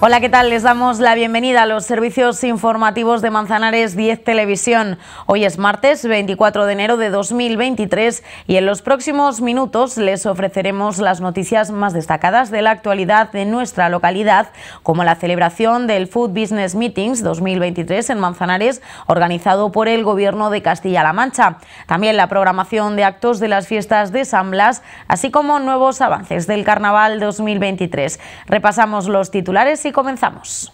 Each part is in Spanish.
Hola, ¿qué tal? Les damos la bienvenida a los servicios informativos de Manzanares 10 Televisión. Hoy es martes 24 de enero de 2023 y en los próximos minutos les ofreceremos las noticias más destacadas de la actualidad de nuestra localidad, como la celebración del Food Business Meetings 2023 en Manzanares, organizado por el Gobierno de Castilla-La Mancha. También la programación de actos de las fiestas de San Blas, así como nuevos avances del Carnaval 2023. Repasamos los titulares y comenzamos.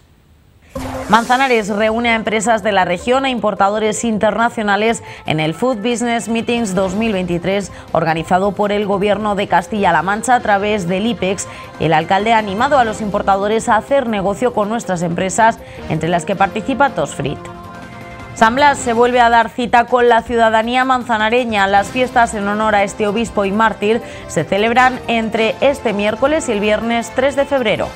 Manzanares reúne a empresas de la región e importadores internacionales en el Food Business Meetings 2023 organizado por el Gobierno de Castilla-La Mancha a través del IPEX. El alcalde ha animado a los importadores a hacer negocio con nuestras empresas, entre las que participa Tosfrit. San Blas se vuelve a dar cita con la ciudadanía manzanareña. Las fiestas en honor a este obispo y mártir se celebran entre este miércoles y el viernes 3 de febrero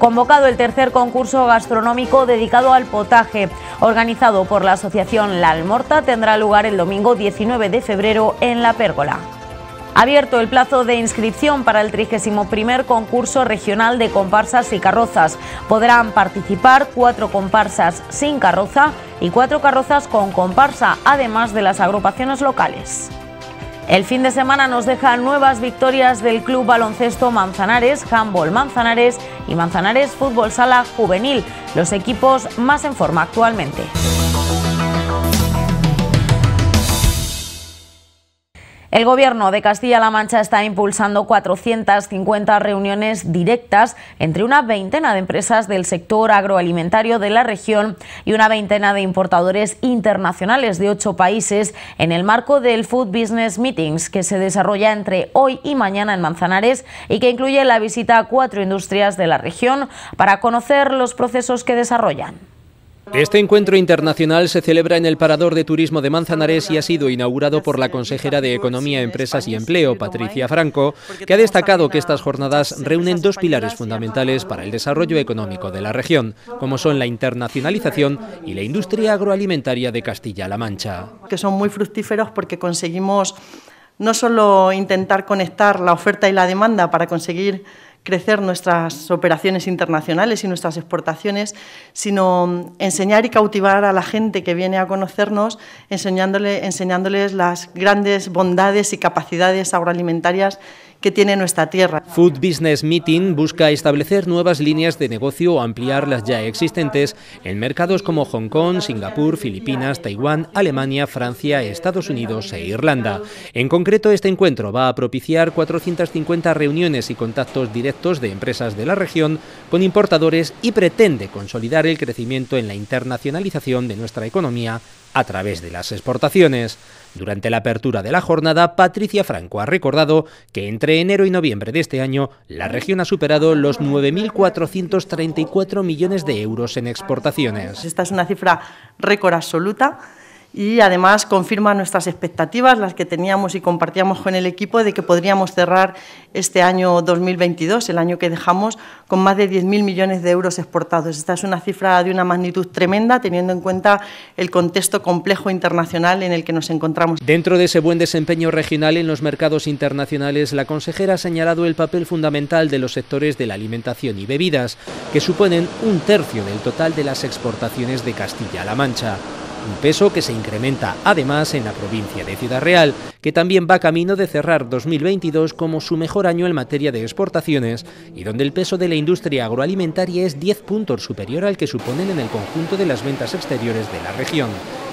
convocado el tercer concurso gastronómico dedicado al potaje, organizado por la Asociación La Almorta, tendrá lugar el domingo 19 de febrero en La Pérgola. Abierto el plazo de inscripción para el 31 concurso regional de comparsas y carrozas. Podrán participar cuatro comparsas sin carroza y cuatro carrozas con comparsa, además de las agrupaciones locales. El fin de semana nos deja nuevas victorias del Club Baloncesto Manzanares, Handball Manzanares y Manzanares Fútbol Sala Juvenil, los equipos más en forma actualmente. El Gobierno de Castilla-La Mancha está impulsando 450 reuniones directas entre una veintena de empresas del sector agroalimentario de la región y una veintena de importadores internacionales de ocho países en el marco del Food Business Meetings que se desarrolla entre hoy y mañana en Manzanares y que incluye la visita a cuatro industrias de la región para conocer los procesos que desarrollan. Este encuentro internacional se celebra en el Parador de Turismo de Manzanares y ha sido inaugurado por la consejera de Economía, Empresas y Empleo, Patricia Franco, que ha destacado que estas jornadas reúnen dos pilares fundamentales para el desarrollo económico de la región, como son la internacionalización y la industria agroalimentaria de Castilla-La Mancha. Que son muy fructíferos porque conseguimos no solo intentar conectar la oferta y la demanda para conseguir crecer nuestras operaciones internacionales y nuestras exportaciones, sino enseñar y cautivar a la gente que viene a conocernos, enseñándole, enseñándoles las grandes bondades y capacidades agroalimentarias que tiene nuestra tierra. Food Business Meeting busca establecer nuevas líneas de negocio o ampliar las ya existentes en mercados como Hong Kong, Singapur, Filipinas, Taiwán, Alemania, Francia, Estados Unidos e Irlanda. En concreto, este encuentro va a propiciar 450 reuniones y contactos directos de empresas de la región con importadores y pretende consolidar el crecimiento en la internacionalización de nuestra economía a través de las exportaciones. Durante la apertura de la jornada, Patricia Franco ha recordado que entre enero y noviembre de este año, la región ha superado los 9.434 millones de euros en exportaciones. Esta es una cifra récord absoluta y además confirma nuestras expectativas, las que teníamos y compartíamos con el equipo, de que podríamos cerrar este año 2022, el año que dejamos, con más de 10.000 millones de euros exportados. Esta es una cifra de una magnitud tremenda, teniendo en cuenta el contexto complejo internacional en el que nos encontramos. Dentro de ese buen desempeño regional en los mercados internacionales, la consejera ha señalado el papel fundamental de los sectores de la alimentación y bebidas, que suponen un tercio del total de las exportaciones de Castilla-La Mancha un peso que se incrementa además en la provincia de Ciudad Real, que también va camino de cerrar 2022 como su mejor año en materia de exportaciones y donde el peso de la industria agroalimentaria es 10 puntos superior al que suponen en el conjunto de las ventas exteriores de la región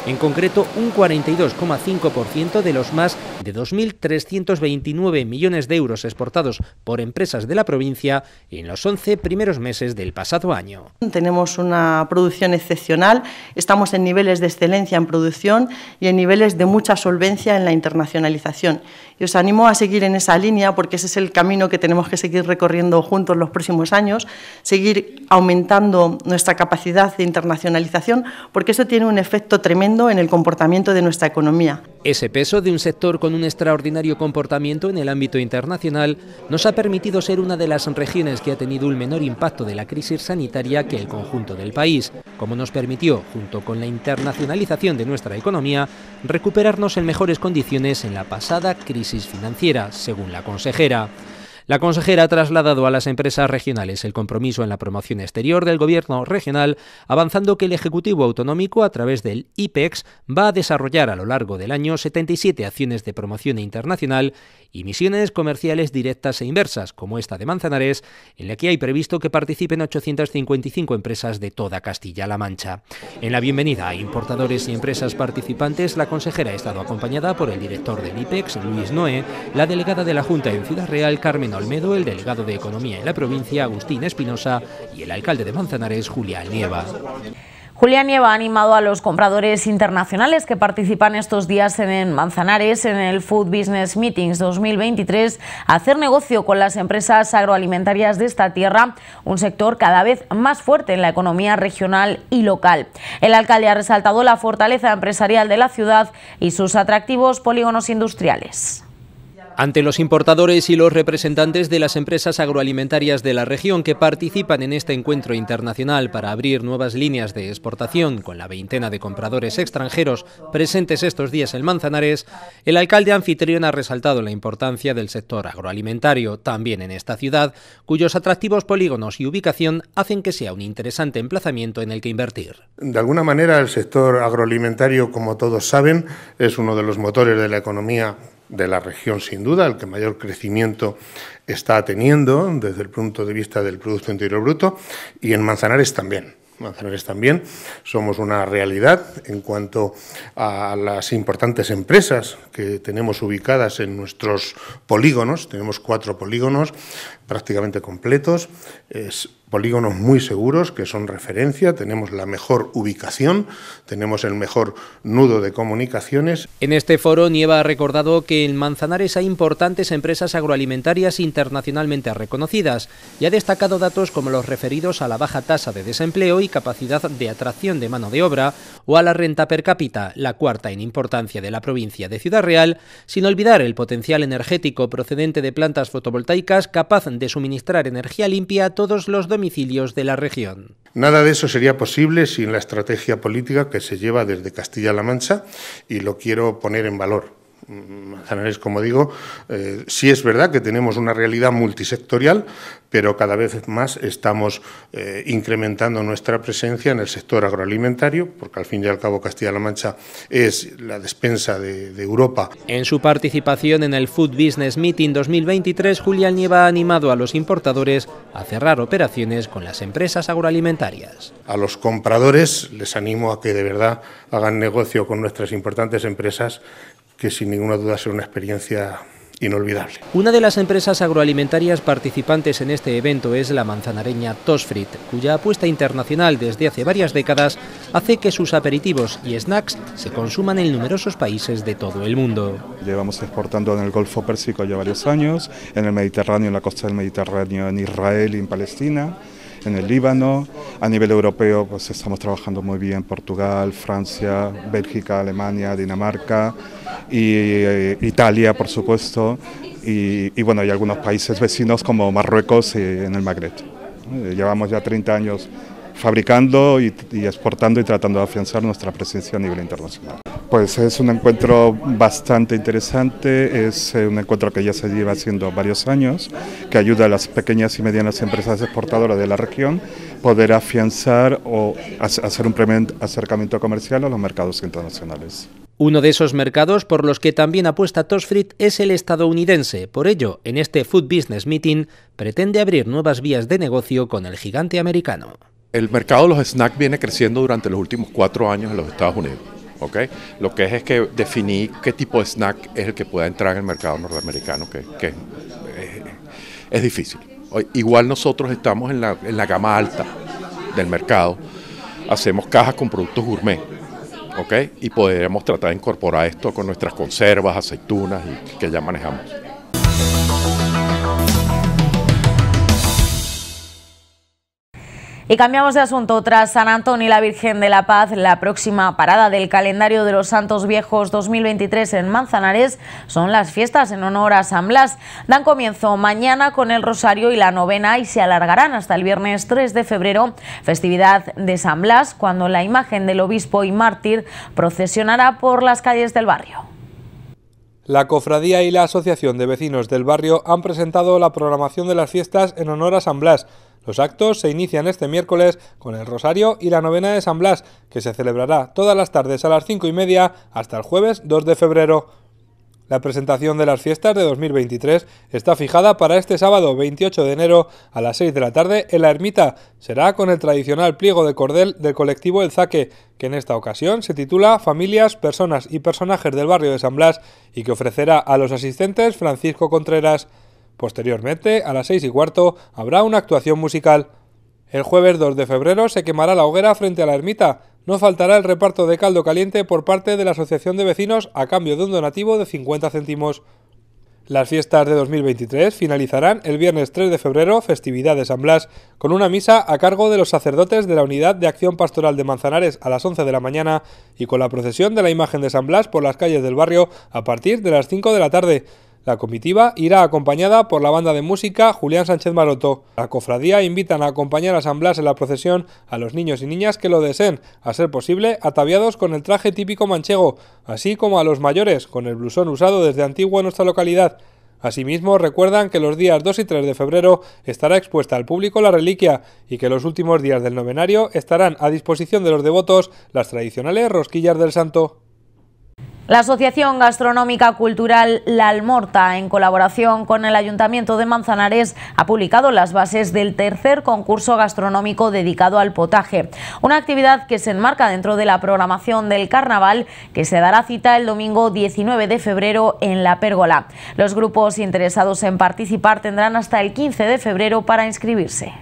en concreto un 42,5% de los más de 2.329 millones de euros exportados por empresas de la provincia en los 11 primeros meses del pasado año. Tenemos una producción excepcional, estamos en niveles de excelencia en producción y en niveles de mucha solvencia en la internacionalización. Y os animo a seguir en esa línea porque ese es el camino que tenemos que seguir recorriendo juntos los próximos años, seguir aumentando nuestra capacidad de internacionalización porque eso tiene un efecto tremendo en el comportamiento de nuestra economía. Ese peso de un sector con un extraordinario comportamiento en el ámbito internacional nos ha permitido ser una de las regiones que ha tenido un menor impacto de la crisis sanitaria que el conjunto del país, como nos permitió, junto con la internacionalización de nuestra economía, recuperarnos en mejores condiciones en la pasada crisis financiera, según la consejera. La consejera ha trasladado a las empresas regionales el compromiso en la promoción exterior del gobierno regional, avanzando que el Ejecutivo Autonómico, a través del IPEX, va a desarrollar a lo largo del año 77 acciones de promoción internacional y misiones comerciales directas e inversas, como esta de Manzanares, en la que hay previsto que participen 855 empresas de toda Castilla-La Mancha. En la bienvenida a importadores y empresas participantes, la consejera ha estado acompañada por el director del IPEX, Luis Noé, la delegada de la Junta en Ciudad Real, Carmen Almedo, el delegado de Economía en la provincia, Agustín Espinosa, y el alcalde de Manzanares, Julián Nieva. Julián Nieva ha animado a los compradores internacionales que participan estos días en Manzanares en el Food Business Meetings 2023 a hacer negocio con las empresas agroalimentarias de esta tierra, un sector cada vez más fuerte en la economía regional y local. El alcalde ha resaltado la fortaleza empresarial de la ciudad y sus atractivos polígonos industriales. Ante los importadores y los representantes de las empresas agroalimentarias de la región que participan en este encuentro internacional para abrir nuevas líneas de exportación con la veintena de compradores extranjeros presentes estos días en Manzanares, el alcalde anfitrión ha resaltado la importancia del sector agroalimentario también en esta ciudad, cuyos atractivos polígonos y ubicación hacen que sea un interesante emplazamiento en el que invertir. De alguna manera, el sector agroalimentario, como todos saben, es uno de los motores de la economía de la región, sin duda, el que mayor crecimiento está teniendo desde el punto de vista del Producto Interior Bruto, y en Manzanares también. Manzanares también somos una realidad en cuanto a las importantes empresas que tenemos ubicadas en nuestros polígonos. Tenemos cuatro polígonos prácticamente completos polígonos muy seguros que son referencia, tenemos la mejor ubicación, tenemos el mejor nudo de comunicaciones. En este foro, Nieva ha recordado que en Manzanares hay importantes empresas agroalimentarias internacionalmente reconocidas y ha destacado datos como los referidos a la baja tasa de desempleo y capacidad de atracción de mano de obra o a la renta per cápita, la cuarta en importancia de la provincia de Ciudad Real, sin olvidar el potencial energético procedente de plantas fotovoltaicas capaz de suministrar energía limpia a todos los de la región. Nada de eso sería posible sin la estrategia política que se lleva desde Castilla-La Mancha y lo quiero poner en valor. Manzanares, como digo, ...si eh, sí es verdad que tenemos una realidad multisectorial, pero cada vez más estamos eh, incrementando nuestra presencia en el sector agroalimentario, porque al fin y al cabo Castilla-La Mancha es la despensa de, de, Europa. En su participación en el Food Business Meeting 2023, Julián Nieva ha animado a los importadores a cerrar operaciones con las empresas agroalimentarias. A los compradores les animo a que de verdad hagan negocio con nuestras importantes empresas que sin ninguna duda será una experiencia inolvidable. Una de las empresas agroalimentarias participantes en este evento es la manzanareña Tosfrit, cuya apuesta internacional desde hace varias décadas hace que sus aperitivos y snacks se consuman en numerosos países de todo el mundo. Llevamos exportando en el Golfo Pérsico ya varios años, en el Mediterráneo, en la costa del Mediterráneo, en Israel y en Palestina en el Líbano. A nivel europeo, pues estamos trabajando muy bien Portugal, Francia, Bélgica, Alemania, Dinamarca y eh, Italia, por supuesto. Y, bueno, hay algunos países vecinos como Marruecos y en el Magreb. Eh, llevamos ya 30 años fabricando y exportando y tratando de afianzar nuestra presencia a nivel internacional. Pues es un encuentro bastante interesante, es eh, un encuentro que ya se lleva haciendo varios años, que ayuda a las pequeñas y medianas empresas exportadoras de la región poder afianzar o hacer un acercamiento comercial a los mercados internacionales. Uno de esos mercados por los que también apuesta Tosfrit es el estadounidense. Por ello, en este Food Business Meeting pretende abrir nuevas vías de negocio con el gigante americano. El mercado de los snacks viene creciendo durante los últimos cuatro años en los Estados Unidos lo que es es que definir qué tipo de snack es el que pueda entrar en el mercado norteamericano, que, eh, es, difícil. Igual nosotros estamos en la, gama alta del mercado, hacemos cajas con productos gourmet, Y podríamos tratar de incorporar esto con nuestras conservas, aceitunas y que ya manejamos. Y cambiamos de asunto. Tras San Antonio y la Virgen de la Paz, la próxima parada del calendario de los Santos Viejos 2023 en Manzanares son las fiestas en honor a San Blas. Dan comienzo mañana con el Rosario y la novena y se alargarán hasta el viernes 3 de febrero, festividad de San Blas, cuando la imagen del obispo y mártir procesionará por las calles del barrio. La cofradía y la Asociación de Vecinos del Barrio han presentado la programación de las fiestas en honor a San Blas los actos se inician este miércoles con el Rosario y la novena de San Blas, que se celebrará todas las tardes a las 5 y media hasta el jueves 2 de febrero. La presentación de las fiestas de 2023 está fijada para este sábado 28 de enero a las 6 de la tarde en la ermita. Será con el tradicional pliego de cordel del colectivo El Zaque, que en esta ocasión se titula Familias, personas y personajes del barrio de San Blas y que ofrecerá a los asistentes Francisco Contreras. Posteriormente, a las seis y cuarto, habrá una actuación musical. El jueves 2 de febrero se quemará la hoguera frente a la ermita. No faltará el reparto de caldo caliente por parte de la Asociación de Vecinos a cambio de un donativo de 50 céntimos. Las fiestas de 2023 finalizarán el viernes 3 de febrero, festividad de San Blas, con una misa a cargo de los sacerdotes de la Unidad de Acción Pastoral de Manzanares a las 11 de la mañana y con la procesión de la imagen de San Blas por las calles del barrio a partir de las 5 de la tarde. La comitiva irá acompañada por la banda de música Julián Sánchez Maroto. La cofradía invitan a acompañar a San Blas en la procesión a los niños y niñas que lo deseen, a ser posible ataviados con el traje típico manchego, así como a los mayores con el blusón usado desde antiguo en nuestra localidad. Asimismo, recuerdan que los días 2 y 3 de febrero estará expuesta al público la reliquia y que los últimos días del novenario estarán a disposición de los devotos las tradicionales rosquillas del santo. La Asociación Gastronómica Cultural La Almorta, en colaboración con el Ayuntamiento de Manzanares, ha publicado las bases del tercer concurso gastronómico dedicado al potaje, una actividad que se enmarca dentro de la programación del carnaval que se dará cita el domingo 19 de febrero en La Pérgola. Los grupos interesados en participar tendrán hasta el 15 de febrero para inscribirse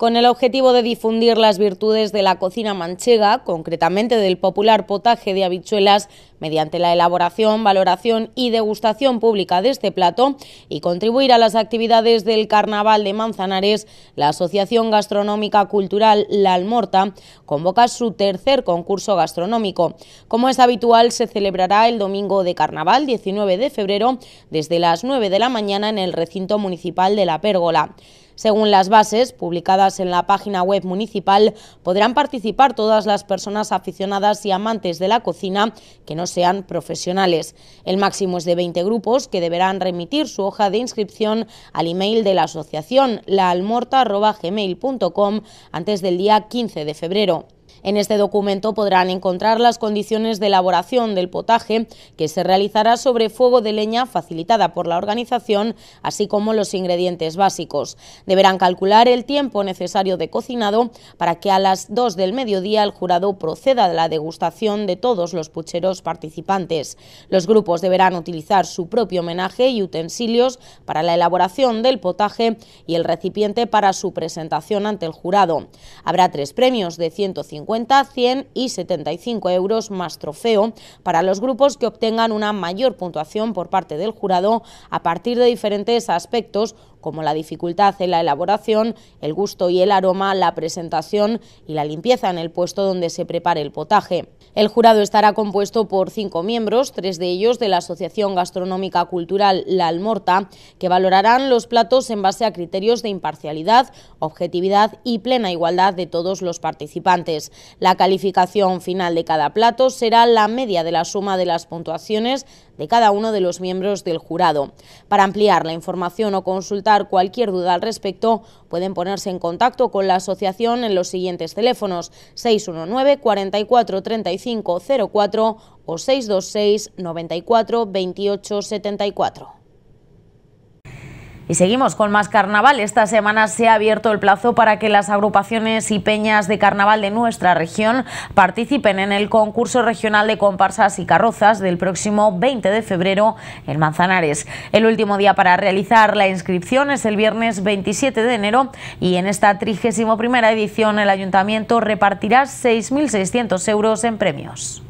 con el objetivo de difundir las virtudes de la cocina manchega, concretamente del popular potaje de habichuelas, mediante la elaboración, valoración y degustación pública de este plato y contribuir a las actividades del Carnaval de Manzanares, la Asociación Gastronómica Cultural La Almorta convoca su tercer concurso gastronómico. Como es habitual, se celebrará el domingo de Carnaval, 19 de febrero, desde las 9 de la mañana en el recinto municipal de La Pérgola. Según las bases publicadas en la página web municipal, podrán participar todas las personas aficionadas y amantes de la cocina que no sean profesionales. El máximo es de 20 grupos que deberán remitir su hoja de inscripción al email de la asociación laalmorta.gmail.com antes del día 15 de febrero. En este documento podrán encontrar las condiciones de elaboración del potaje que se realizará sobre fuego de leña facilitada por la organización, así como los ingredientes básicos. Deberán calcular el tiempo necesario de cocinado para que a las 2 del mediodía el jurado proceda a la degustación de todos los pucheros participantes. Los grupos deberán utilizar su propio homenaje y utensilios para la elaboración del potaje y el recipiente para su presentación ante el jurado. Habrá tres premios de 150 50, 100 y 75 euros más trofeo para los grupos que obtengan una mayor puntuación por parte del jurado a partir de diferentes aspectos como la dificultad en la elaboración, el gusto y el aroma, la presentación y la limpieza en el puesto donde se prepare el potaje. El jurado estará compuesto por cinco miembros, tres de ellos de la Asociación Gastronómica Cultural La Almorta, que valorarán los platos en base a criterios de imparcialidad, objetividad y plena igualdad de todos los participantes. La calificación final de cada plato será la media de la suma de las puntuaciones de cada uno de los miembros del jurado. Para ampliar la información o consultar cualquier duda al respecto, pueden ponerse en contacto con la asociación en los siguientes teléfonos 619 44 35 04 o 626 94 28 74. Y seguimos con más carnaval. Esta semana se ha abierto el plazo para que las agrupaciones y peñas de carnaval de nuestra región participen en el concurso regional de comparsas y carrozas del próximo 20 de febrero en Manzanares. El último día para realizar la inscripción es el viernes 27 de enero y en esta 31 edición el ayuntamiento repartirá 6.600 euros en premios.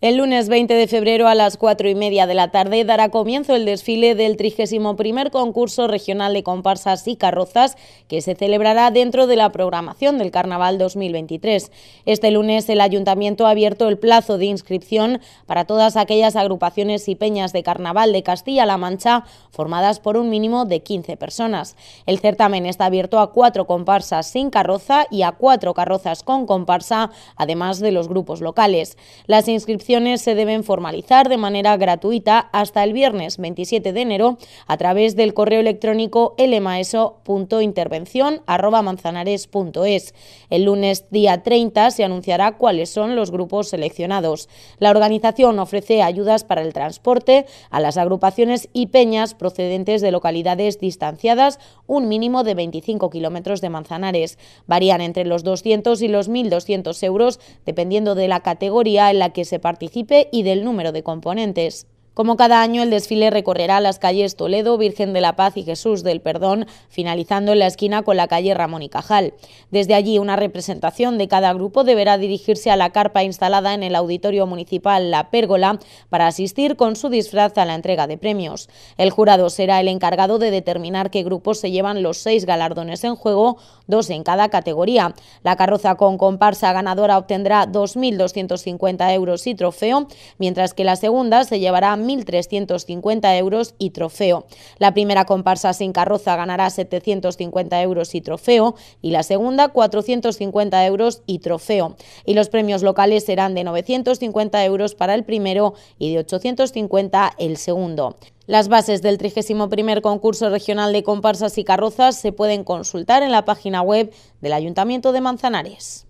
El lunes 20 de febrero a las 4 y media de la tarde dará comienzo el desfile del 31 concurso regional de comparsas y carrozas que se celebrará dentro de la programación del Carnaval 2023. Este lunes el Ayuntamiento ha abierto el plazo de inscripción para todas aquellas agrupaciones y peñas de Carnaval de Castilla-La Mancha formadas por un mínimo de 15 personas. El certamen está abierto a cuatro comparsas sin carroza y a cuatro carrozas con comparsa, además de los grupos locales. Las inscripciones se deben formalizar de manera gratuita hasta el viernes 27 de enero a través del correo electrónico lmaso.intervención.manzanares.es. El lunes día 30 se anunciará cuáles son los grupos seleccionados. La organización ofrece ayudas para el transporte a las agrupaciones y peñas procedentes de localidades distanciadas un mínimo de 25 kilómetros de Manzanares. Varían entre los 200 y los 1.200 euros dependiendo de la categoría en la que se participa participe y del número de componentes. Como cada año, el desfile recorrerá las calles Toledo, Virgen de la Paz y Jesús del Perdón, finalizando en la esquina con la calle Ramón y Cajal. Desde allí, una representación de cada grupo deberá dirigirse a la carpa instalada en el Auditorio Municipal La Pérgola para asistir con su disfraz a la entrega de premios. El jurado será el encargado de determinar qué grupos se llevan los seis galardones en juego, dos en cada categoría. La carroza con comparsa ganadora obtendrá 2.250 euros y trofeo, mientras que la segunda se llevará 1.350 euros y trofeo. La primera comparsa sin carroza ganará 750 euros y trofeo y la segunda 450 euros y trofeo. Y los premios locales serán de 950 euros para el primero y de 850 el segundo. Las bases del 31 concurso regional de comparsas y carrozas se pueden consultar en la página web del Ayuntamiento de Manzanares.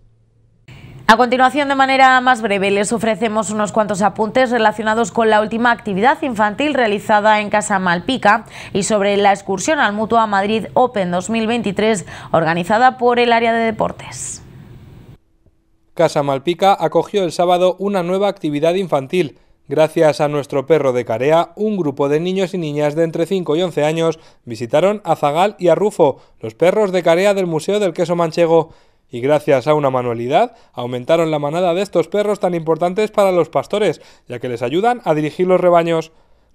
A continuación, de manera más breve, les ofrecemos unos cuantos apuntes relacionados con la última actividad infantil realizada en Casa Malpica y sobre la excursión al Mutua Madrid Open 2023 organizada por el área de deportes. Casa Malpica acogió el sábado una nueva actividad infantil. Gracias a nuestro perro de Carea, un grupo de niños y niñas de entre 5 y 11 años visitaron a Zagal y a Rufo, los perros de Carea del Museo del Queso Manchego y gracias a una manualidad aumentaron la manada de estos perros tan importantes para los pastores, ya que les ayudan a dirigir los rebaños.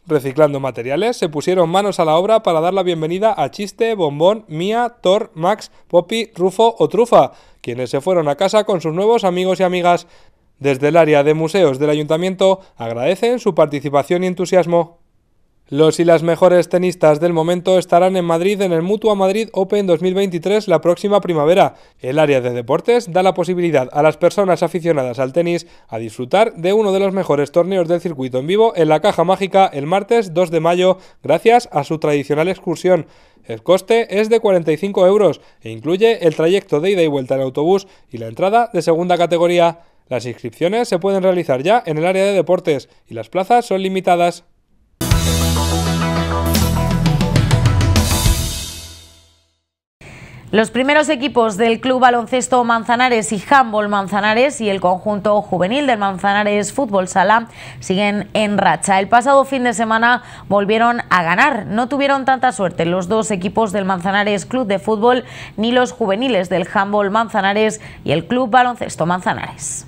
Reciclando materiales, se pusieron manos a la obra para dar la bienvenida a Chiste, Bombón, Mía, Thor, Max, Poppy, Rufo o Trufa, quienes se fueron a casa con sus nuevos amigos y amigas. Desde el área de museos del ayuntamiento agradecen su participación y entusiasmo. Los y las mejores tenistas del momento estarán en Madrid en el Mutua Madrid Open 2023 la próxima primavera. El área de deportes da la posibilidad a las personas aficionadas al tenis a disfrutar de uno de los mejores torneos del circuito en vivo en la Caja Mágica el martes 2 de mayo gracias a su tradicional excursión. El coste es de 45 euros e incluye el trayecto de ida y vuelta en autobús y la entrada de segunda categoría. Las inscripciones se pueden realizar ya en el área de deportes y las plazas son limitadas. Los primeros equipos del Club Baloncesto Manzanares y Handball Manzanares y el conjunto juvenil del Manzanares Fútbol Sala siguen en racha. El pasado fin de semana volvieron a ganar. No tuvieron tanta suerte los dos equipos del Manzanares Club de Fútbol ni los juveniles del Handball Manzanares y el Club Baloncesto Manzanares.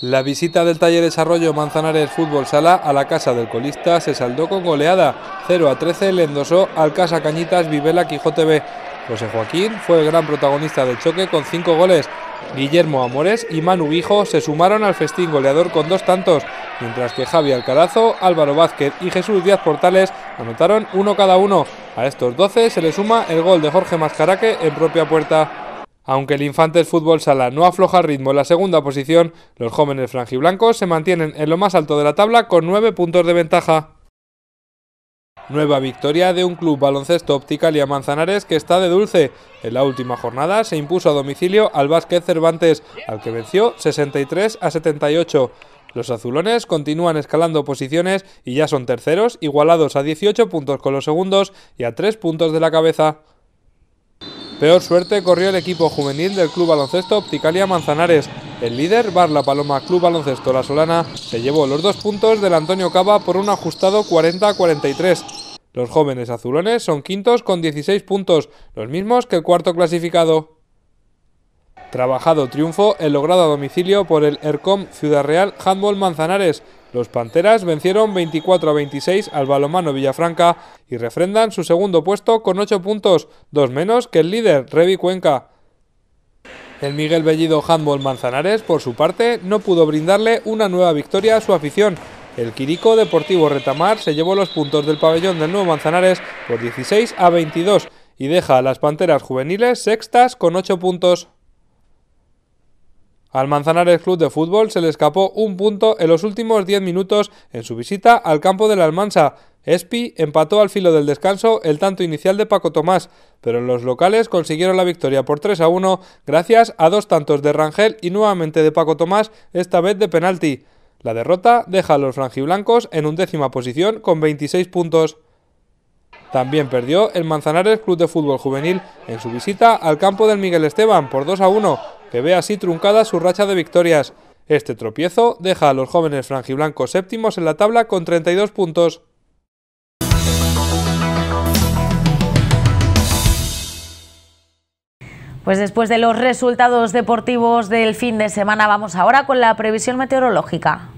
La visita del taller desarrollo Manzanares Fútbol Sala a la casa del colista se saldó con goleada. 0 a 13 le endosó al Casa Cañitas Vivela Quijote B. José Joaquín fue el gran protagonista del choque con cinco goles. Guillermo Amores y Manu Vijo se sumaron al festín goleador con dos tantos, mientras que Javi Alcarazo, Álvaro Vázquez y Jesús Díaz Portales anotaron uno cada uno. A estos 12 se le suma el gol de Jorge Mascaraque en propia puerta. Aunque el Infantes Fútbol Sala no afloja el ritmo en la segunda posición, los jóvenes frangiblancos se mantienen en lo más alto de la tabla con nueve puntos de ventaja. Nueva victoria de un club baloncesto Opticalia Manzanares que está de dulce. En la última jornada se impuso a domicilio al Vázquez Cervantes, al que venció 63 a 78. Los azulones continúan escalando posiciones y ya son terceros, igualados a 18 puntos con los segundos y a 3 puntos de la cabeza. Peor suerte corrió el equipo juvenil del Club Baloncesto Opticalia Manzanares. El líder, Barla Paloma Club Baloncesto La Solana, se llevó los dos puntos del Antonio Cava por un ajustado 40-43. Los jóvenes azulones son quintos con 16 puntos, los mismos que el cuarto clasificado. Trabajado triunfo el logrado a domicilio por el ERCOM Ciudad Real Handball Manzanares, los Panteras vencieron 24 a 26 al balomano Villafranca y refrendan su segundo puesto con 8 puntos, dos menos que el líder Revi Cuenca. El Miguel Bellido Handball Manzanares, por su parte, no pudo brindarle una nueva victoria a su afición. El Quirico Deportivo Retamar se llevó los puntos del pabellón del Nuevo Manzanares por 16 a 22 y deja a las Panteras juveniles sextas con 8 puntos. Al Manzanares Club de Fútbol se le escapó un punto en los últimos 10 minutos en su visita al campo de la Almansa. Espi empató al filo del descanso el tanto inicial de Paco Tomás, pero los locales consiguieron la victoria por 3 a 1 gracias a dos tantos de Rangel y nuevamente de Paco Tomás, esta vez de penalti. La derrota deja a los frangiblancos en décima posición con 26 puntos. También perdió el Manzanares Club de Fútbol Juvenil en su visita al campo del Miguel Esteban por 2 a 1, que ve así truncada su racha de victorias. Este tropiezo deja a los jóvenes frangiblancos séptimos en la tabla con 32 puntos. Pues después de los resultados deportivos del fin de semana, vamos ahora con la previsión meteorológica.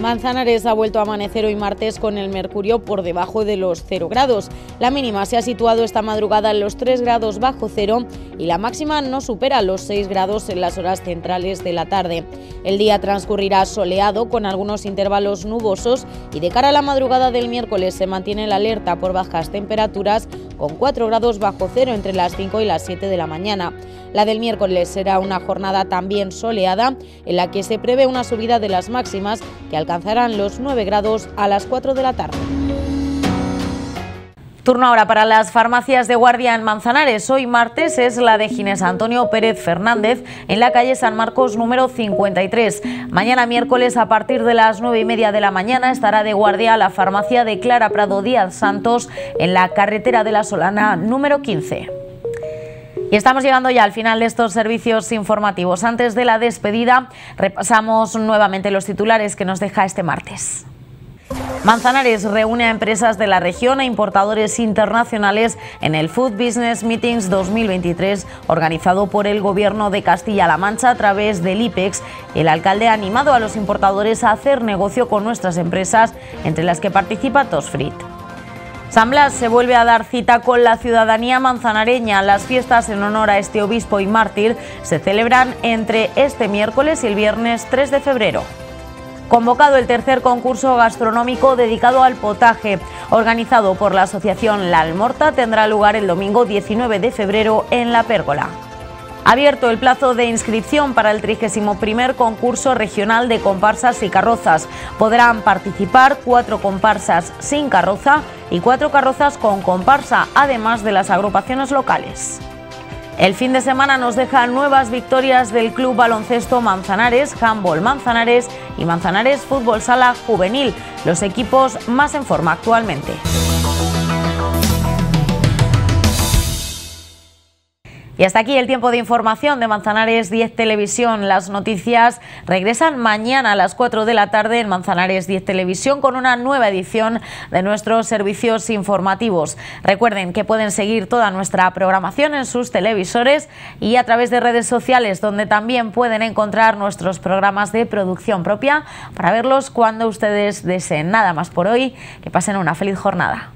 Manzanares ha vuelto a amanecer hoy martes con el mercurio por debajo de los 0 grados. La mínima se ha situado esta madrugada en los 3 grados bajo cero y la máxima no supera los 6 grados en las horas centrales de la tarde. El día transcurrirá soleado con algunos intervalos nubosos y de cara a la madrugada del miércoles se mantiene la alerta por bajas temperaturas con 4 grados bajo cero entre las 5 y las 7 de la mañana. La del miércoles será una jornada también soleada, en la que se prevé una subida de las máximas que alcanzarán los 9 grados a las 4 de la tarde. Turno ahora para las farmacias de guardia en Manzanares. Hoy martes es la de Ginés Antonio Pérez Fernández en la calle San Marcos número 53. Mañana miércoles a partir de las 9 y media de la mañana estará de guardia la farmacia de Clara Prado Díaz Santos en la carretera de la Solana número 15. Y estamos llegando ya al final de estos servicios informativos. Antes de la despedida repasamos nuevamente los titulares que nos deja este martes. Manzanares reúne a empresas de la región e importadores internacionales en el Food Business Meetings 2023 organizado por el Gobierno de Castilla-La Mancha a través del IPEX. El alcalde ha animado a los importadores a hacer negocio con nuestras empresas, entre las que participa Tosfrit. San Blas se vuelve a dar cita con la ciudadanía manzanareña. Las fiestas en honor a este obispo y mártir se celebran entre este miércoles y el viernes 3 de febrero convocado el tercer concurso gastronómico dedicado al potaje, organizado por la Asociación La Almorta, tendrá lugar el domingo 19 de febrero en La Pérgola. Abierto el plazo de inscripción para el 31 concurso regional de comparsas y carrozas. Podrán participar cuatro comparsas sin carroza y cuatro carrozas con comparsa, además de las agrupaciones locales. El fin de semana nos deja nuevas victorias del Club Baloncesto Manzanares, Handball Manzanares y Manzanares Fútbol Sala Juvenil, los equipos más en forma actualmente. Y hasta aquí el tiempo de información de Manzanares 10 Televisión. Las noticias regresan mañana a las 4 de la tarde en Manzanares 10 Televisión con una nueva edición de nuestros servicios informativos. Recuerden que pueden seguir toda nuestra programación en sus televisores y a través de redes sociales donde también pueden encontrar nuestros programas de producción propia para verlos cuando ustedes deseen. Nada más por hoy, que pasen una feliz jornada.